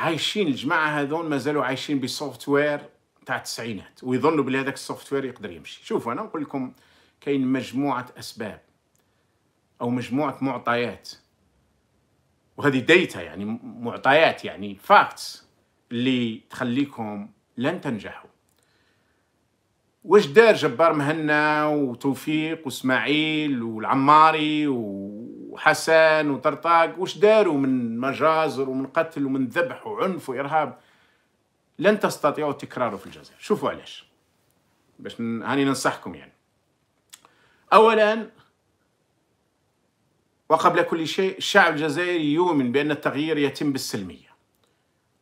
عايشين الجماعه هذول مازالوا عايشين بسوفت وير تاع التسعينات ويظنوا بلي هذاك السوفت وير يقدر يمشي شوفوا انا نقول لكم كاين مجموعه اسباب او مجموعه معطيات وهذه ديتا يعني معطيات يعني فاكتس اللي تخليكم لن تنجحوا واش دار جبار مهنا وتوفيق واسماعيل والعماري و وحسان وطرطاق وش داروا من مجازر ومن قتل ومن ذبح وعنف وإرهاب لن تستطيعوا تكراره في الجزائر شوفوا علاش باش هاني ننصحكم يعني أولا وقبل كل شيء الشعب الجزائري يؤمن بأن التغيير يتم بالسلمية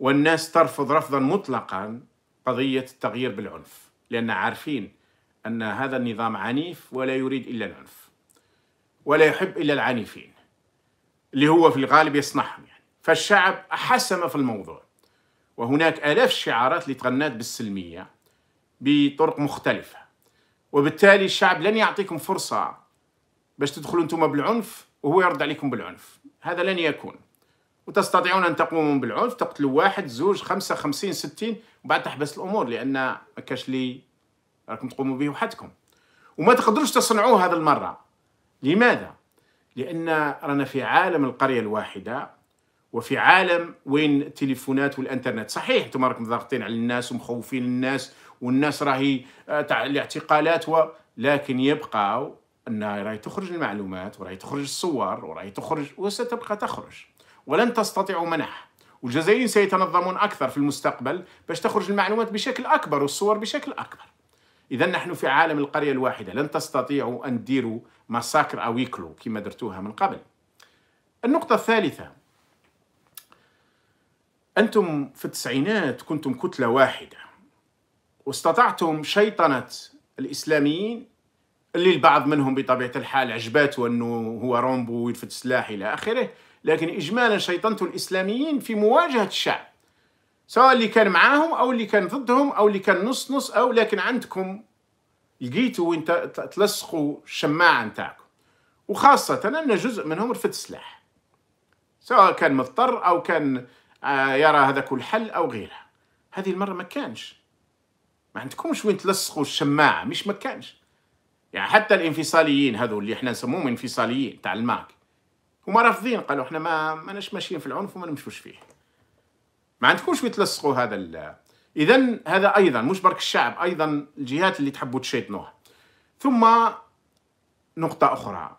والناس ترفض رفضا مطلقا قضية التغيير بالعنف لأن عارفين أن هذا النظام عنيف ولا يريد إلا العنف ولا يحب إلا العنيفين اللي هو في الغالب يصنعهم يعني فالشعب حسم في الموضوع وهناك آلاف الشعارات اللي تغنات بالسلمية بطرق مختلفة وبالتالي الشعب لن يعطيكم فرصة باش تدخلوا انتم بالعنف وهو يرد عليكم بالعنف هذا لن يكون وتستطيعون أن تقوموا بالعنف تقتلوا واحد زوج خمسة خمسين ستين وبعد تحبس الأمور لأن ما كاش لي راكم تقوموا به وحدكم وما تقدروش تصنعوه هذا المرة لماذا؟ لأن رانا في عالم القرية الواحدة وفي عالم وين التليفونات والانترنت صحيح انتم راكم ضاغطين على الناس ومخوفين الناس والناس راهي آه، تاع الاعتقالات و... لكن يبقى ان راهي تخرج المعلومات وراهي تخرج الصور وراهي تخرج وستبقى تخرج ولن تستطيعوا منح والجزائريين سيتنظمون اكثر في المستقبل باش تخرج المعلومات بشكل اكبر والصور بشكل اكبر إذا نحن في عالم القرية الواحدة لن تستطيعوا أن تديروا مساكر أويكلو كما درتوها من قبل النقطة الثالثة أنتم في التسعينات كنتم كتلة واحدة واستطعتم شيطنة الإسلاميين اللي البعض منهم بطبيعة الحال عجباته أنه هو رومبو ويلفت السلاح إلى آخره لكن إجمالا شيطنة الإسلاميين في مواجهة الشعب سواء اللي كان معاهم او اللي كان ضدهم او اللي كان نص نص او لكن عندكم لقيتوا وين تلصقوا الشماعه نتاعكم وخاصه ان جزء منهم رفد السلاح سواء كان مضطر او كان آه، يرى هذاك الحل او غيره هذه المره ما كانش ما عندكمش وين تلصقوا الشماعه مش ما كانش يعني حتى الانفصاليين هذو اللي احنا نسموهم انفصاليين تاع الماك هما رافضين قالوا احنا ما ماناش ماشيين في العنف وما نمشوش فيه ما عندكمش بيتلصقوا هذا اذا هذا ايضا مش برك الشعب ايضا الجهات اللي تحبوا تشيطنوها ثم نقطة أخرى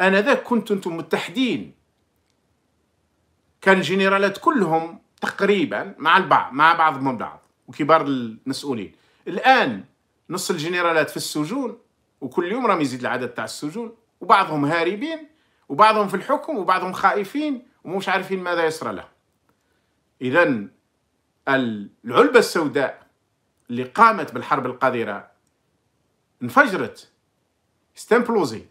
أنا ذاك كنت أنتم متحدين كان الجنرالات كلهم تقريبا مع البعض مع بعضهم البعض وكبار المسؤولين الآن نص الجنرالات في السجون وكل يوم راهم يزيد العدد تاع السجون وبعضهم هاربين وبعضهم في الحكم وبعضهم خائفين ومش عارفين ماذا يصرى لهم إذا العلبة السوداء اللي قامت بالحرب القذرة انفجرت استمبلوزي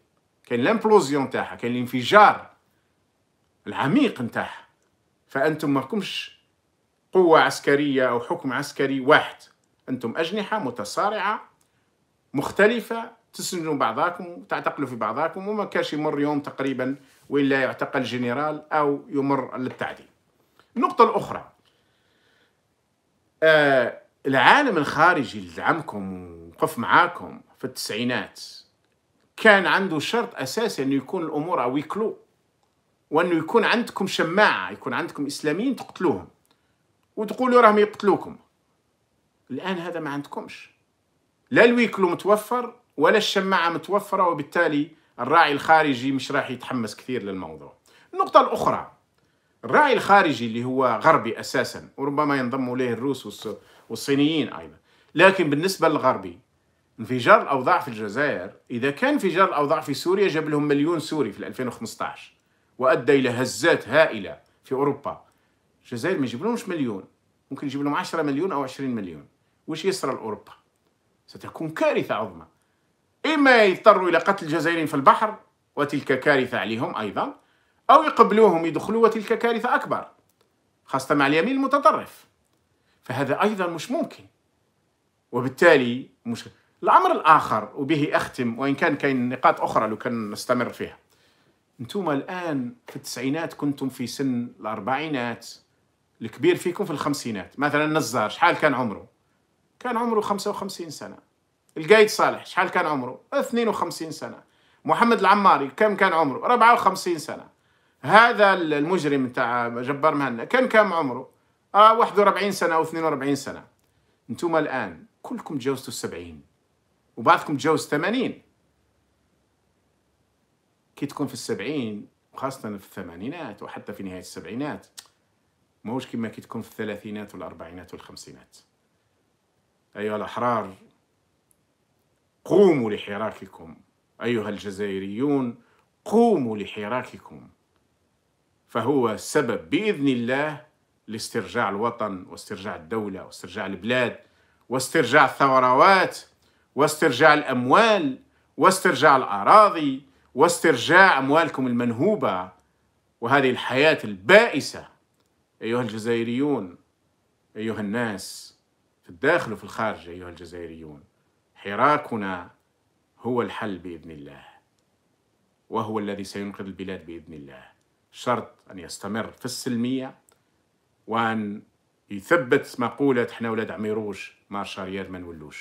كان الامبلوزيون تاعها كان الانفجار العميق نتاعها فأنتم ماكمش قوة عسكرية أو حكم عسكري واحد أنتم أجنحة متصارعة مختلفة تسجنوا بعضاكم وتعتقلوا في بعضاكم وما كاش يمر يوم تقريبا وإلا يعتقل جنرال أو يمر للتعديل النقطة الأخرى آه العالم الخارجي اللي دعمكم وقف معاكم في التسعينات كان عنده شرط أساسي أنه يكون الأمور أويكلو وأنه يكون عندكم شماعة يكون عندكم إسلاميين تقتلوهم وتقولوا راهم يقتلوكم الآن هذا ما عندكمش لا الويكلو متوفر ولا الشماعة متوفرة وبالتالي الراعي الخارجي مش راح يتحمس كثير للموضوع النقطة الأخرى الراعي الخارجي اللي هو غربي اساسا وربما ينضم اليه الروس والصينيين ايضا لكن بالنسبه للغربي انفجار الاوضاع في الجزائر اذا كان انفجار الاوضاع في سوريا جاب لهم مليون سوري في 2015 وادى الى هزات هائله في اوروبا الجزائر ما يجيب لهمش مليون ممكن يجيب لهم 10 مليون او 20 مليون وش يسرى لاوروبا ستكون كارثه عظمى اما يضطروا الى قتل الجزائريين في البحر وتلك كارثه عليهم ايضا أو يقبلوهم يدخلوا وتلك كارثة أكبر خاصة مع اليمين المتطرف فهذا أيضا مش ممكن وبالتالي مش الأمر الآخر وبه أختم وإن كان كاين نقاط أخرى لو كان نستمر فيها أنتم الآن في التسعينات كنتم في سن الأربعينات الكبير فيكم في الخمسينات مثلا نزار شحال كان عمره كان عمره وخمسين سنة القايد صالح شحال كان عمره وخمسين سنة محمد العماري كم كان عمره وخمسين سنة هذا المجرم تاع جبار مهنا كان كم عمره؟ آه 41 سنة أو 42 سنة أنتم الآن كلكم تجاوزتوا السبعين وبعضكم تجاوز 80 كي تكون في السبعين وخاصة في الثمانينات وحتى في نهاية السبعينات ماهوش كما كي تكون في الثلاثينات والأربعينات والخمسينات أيها الأحرار قوموا لحراككم أيها الجزائريون قوموا لحراككم فهو سبب باذن الله لاسترجاع الوطن واسترجاع الدوله واسترجاع البلاد واسترجاع الثروات واسترجاع الاموال واسترجاع الاراضي واسترجاع اموالكم المنهوبه وهذه الحياه البائسه ايها الجزائريون ايها الناس في الداخل وفي الخارج ايها الجزائريون حراكنا هو الحل باذن الله وهو الذي سينقذ البلاد باذن الله شرط أن يستمر في السلمية وأن يثبت مقولة إحنا ولاد عميروش ما شهر ما نولوش